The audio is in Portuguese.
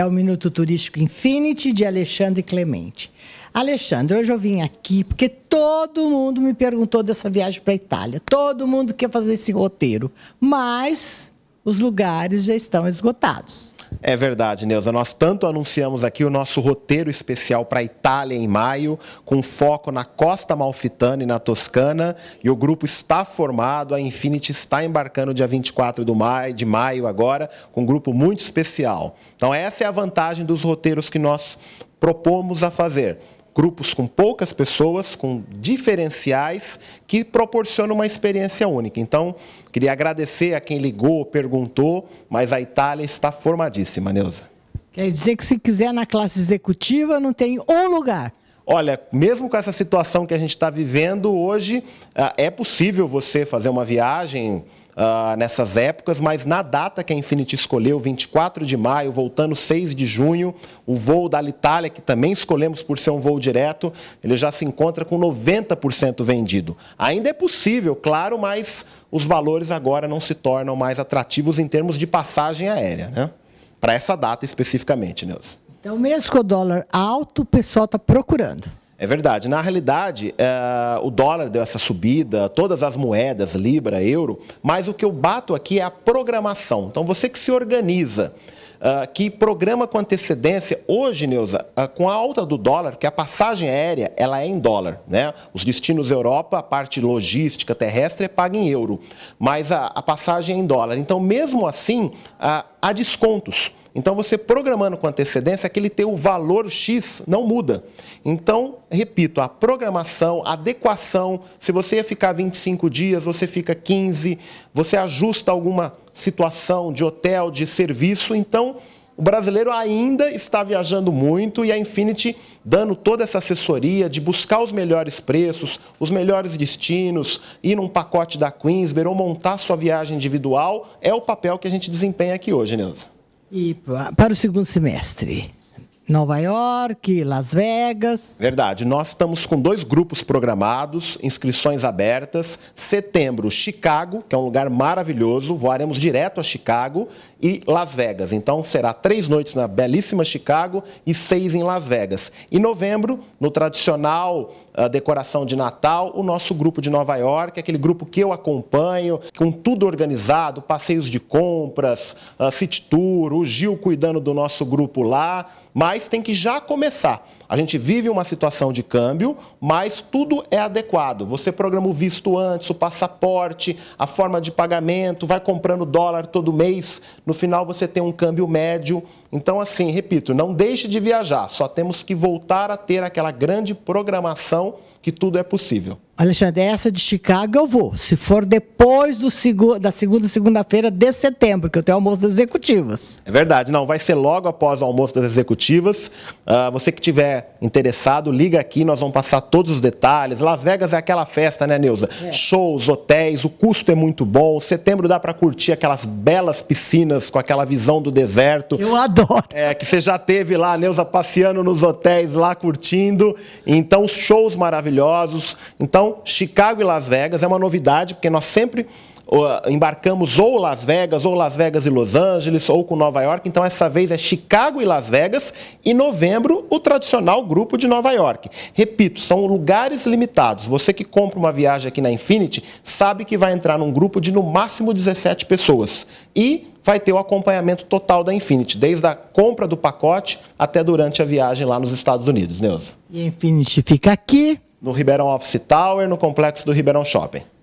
é o Minuto Turístico Infinity de Alexandre Clemente. Alexandre, hoje eu vim aqui porque todo mundo me perguntou dessa viagem para a Itália. Todo mundo quer fazer esse roteiro, mas os lugares já estão esgotados. É verdade, Neuza. Nós tanto anunciamos aqui o nosso roteiro especial para a Itália em maio, com foco na costa malfitana e na Toscana. E o grupo está formado, a Infinity está embarcando dia 24 do maio, de maio agora, com um grupo muito especial. Então, essa é a vantagem dos roteiros que nós propomos a fazer grupos com poucas pessoas, com diferenciais que proporcionam uma experiência única. Então, queria agradecer a quem ligou, perguntou, mas a Itália está formadíssima, Neuza. Quer dizer que se quiser na classe executiva não tem um lugar olha, mesmo com essa situação que a gente está vivendo hoje, ah, é possível você fazer uma viagem ah, nessas épocas, mas na data que a Infinity escolheu, 24 de maio, voltando 6 de junho, o voo da Alitalia, que também escolhemos por ser um voo direto, ele já se encontra com 90% vendido. Ainda é possível, claro, mas os valores agora não se tornam mais atrativos em termos de passagem aérea, né? Para essa data especificamente, Neus. Então, mesmo com o dólar alto, o pessoal está procurando. É verdade. Na realidade, é, o dólar deu essa subida, todas as moedas, libra, euro, mas o que eu bato aqui é a programação. Então, você que se organiza ah, que programa com antecedência. Hoje, Neuza, uh, com a alta do dólar, que a passagem aérea ela é em dólar, né? Os destinos Europa, a parte logística terrestre é paga em euro, mas a, a passagem é em dólar. Então, mesmo assim, uh, há descontos. Então, você programando com antecedência, aquele teu valor X não muda. Então, repito, a programação, a adequação, se você ia ficar 25 dias, você fica 15, você ajusta alguma situação de hotel, de serviço. Então, o brasileiro ainda está viajando muito e a Infinity dando toda essa assessoria de buscar os melhores preços, os melhores destinos, ir num pacote da Queensber ou montar sua viagem individual, é o papel que a gente desempenha aqui hoje, Neuza. E para o segundo semestre? Nova York, Las Vegas. Verdade. Nós estamos com dois grupos programados, inscrições abertas. Setembro, Chicago, que é um lugar maravilhoso. Voaremos direto a Chicago e Las Vegas. Então será três noites na belíssima Chicago e seis em Las Vegas. Em novembro, no tradicional uh, decoração de Natal, o nosso grupo de Nova York, aquele grupo que eu acompanho, com tudo organizado, passeios de compras, uh, city tour, o Gil cuidando do nosso grupo lá, mas tem que já começar. A gente vive uma situação de câmbio, mas tudo é adequado. Você programa o visto antes, o passaporte, a forma de pagamento, vai comprando dólar todo mês no final você tem um câmbio médio. Então, assim, repito, não deixe de viajar, só temos que voltar a ter aquela grande programação que tudo é possível. Alexandre, essa de Chicago eu vou. Se for depois do segu da segunda segunda-feira de setembro, que eu tenho almoço das executivas. É verdade, não, vai ser logo após o almoço das executivas. Uh, você que tiver interessado, liga aqui, nós vamos passar todos os detalhes. Las Vegas é aquela festa, né, Neuza? É. Shows, hotéis, o custo é muito bom. Setembro dá para curtir aquelas belas piscinas com aquela visão do deserto. Eu adoro. É, que você já teve lá, Neuza passeando nos hotéis lá curtindo. Então, shows maravilhosos. Então, Chicago e Las Vegas é uma novidade, porque nós sempre embarcamos ou Las Vegas, ou Las Vegas e Los Angeles, ou com Nova York. Então, essa vez é Chicago e Las Vegas. E novembro, o tradicional grupo de Nova York. Repito, são lugares limitados. Você que compra uma viagem aqui na Infinity sabe que vai entrar num grupo de no máximo 17 pessoas. E vai ter o acompanhamento total da Infinity, desde a compra do pacote até durante a viagem lá nos Estados Unidos, Neuza. E a Infinity fica aqui no Ribeirão Office Tower, no complexo do Ribeirão Shopping.